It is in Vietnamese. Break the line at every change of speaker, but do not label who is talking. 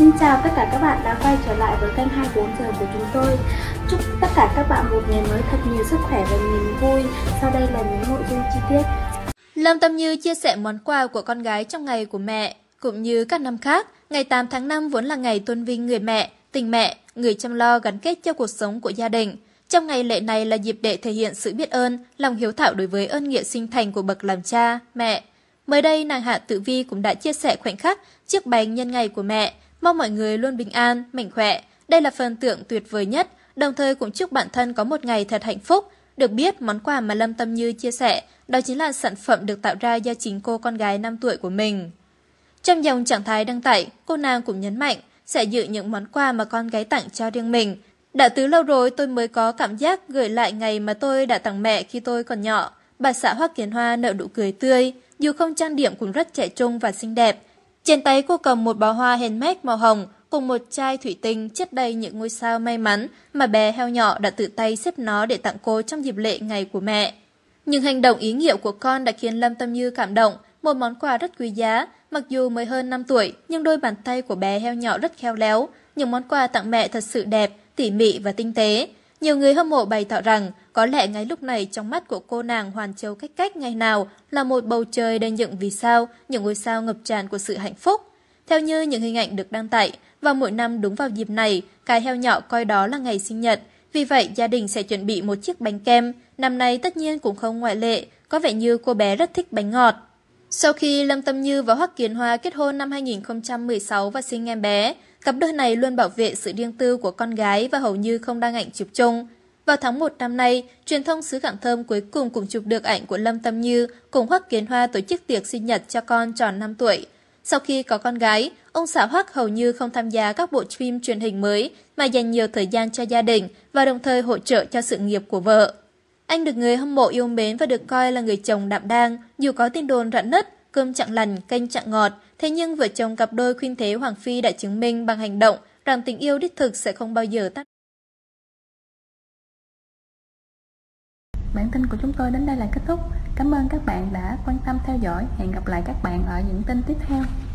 Xin chào tất cả các bạn đã quay trở lại với kênh 24 giờ của chúng tôi. Chúc tất cả các bạn một ngày mới thật nhiều sức khỏe và niềm vui. Sau đây là những nội dung chi tiết. Lâm Tâm Như chia sẻ món quà của con gái trong ngày của mẹ, cũng như các năm khác, ngày 8 tháng 5 vốn là ngày tôn vinh người mẹ, tình mẹ, người chăm lo gắn kết cho cuộc sống của gia đình. Trong ngày lễ này là dịp để thể hiện sự biết ơn, lòng hiếu thảo đối với ơn nghĩa sinh thành của bậc làm cha, mẹ. Mới đây, nàng Hạ tử Vi cũng đã chia sẻ khoảnh khắc chiếc bánh nhân ngày của mẹ, Mong mọi người luôn bình an, mạnh khỏe. Đây là phần tưởng tuyệt vời nhất, đồng thời cũng chúc bản thân có một ngày thật hạnh phúc. Được biết, món quà mà Lâm Tâm Như chia sẻ đó chính là sản phẩm được tạo ra do chính cô con gái 5 tuổi của mình. Trong dòng trạng thái đăng tải, cô nàng cũng nhấn mạnh sẽ giữ những món quà mà con gái tặng cho riêng mình. Đã từ lâu rồi tôi mới có cảm giác gửi lại ngày mà tôi đã tặng mẹ khi tôi còn nhỏ. Bà xã Hoa Kiến Hoa nở đủ cười tươi, dù không trang điểm cũng rất trẻ trung và xinh đẹp, trên tay cô cầm một bó hoa hèn màu hồng cùng một chai thủy tinh chất đầy những ngôi sao may mắn mà bé heo nhỏ đã tự tay xếp nó để tặng cô trong dịp lễ ngày của mẹ. những hành động ý nghĩa của con đã khiến Lâm Tâm Như cảm động, một món quà rất quý giá, mặc dù mới hơn 5 tuổi nhưng đôi bàn tay của bé heo nhỏ rất khéo léo, những món quà tặng mẹ thật sự đẹp, tỉ mỉ và tinh tế. Nhiều người hâm mộ bày tỏ rằng có lẽ ngay lúc này trong mắt của cô nàng Hoàn Châu cách cách ngày nào là một bầu trời đầy những vì sao, những ngôi sao ngập tràn của sự hạnh phúc. Theo như những hình ảnh được đăng tải, vào mỗi năm đúng vào dịp này, cái heo nhỏ coi đó là ngày sinh nhật. Vì vậy, gia đình sẽ chuẩn bị một chiếc bánh kem. Năm nay tất nhiên cũng không ngoại lệ, có vẻ như cô bé rất thích bánh ngọt. Sau khi Lâm Tâm Như và Hoắc Kiến Hoa kết hôn năm 2016 và sinh em bé, cặp đôi này luôn bảo vệ sự riêng tư của con gái và hầu như không đăng ảnh chụp chung. Vào tháng 1 năm nay, truyền thông xứ Cảng Thơm cuối cùng cũng chụp được ảnh của Lâm Tâm Như cùng Hoắc Kiến Hoa tổ chức tiệc sinh nhật cho con tròn 5 tuổi. Sau khi có con gái, ông xã Hoắc hầu như không tham gia các bộ phim truyền hình mới mà dành nhiều thời gian cho gia đình và đồng thời hỗ trợ cho sự nghiệp của vợ. Anh được người hâm mộ yêu mến và được coi là người chồng đạm đang, dù có tin đồn rạn nứt, cơm chặng lành, canh chặng ngọt, thế nhưng vợ chồng cặp đôi khuyên thế Hoàng Phi đã chứng minh bằng hành động rằng tình yêu đích thực sẽ không bao giờ tắt. Bản tin của chúng tôi đến đây là kết thúc. Cảm ơn các bạn đã quan tâm theo dõi. Hẹn gặp lại các bạn ở những tin tiếp theo.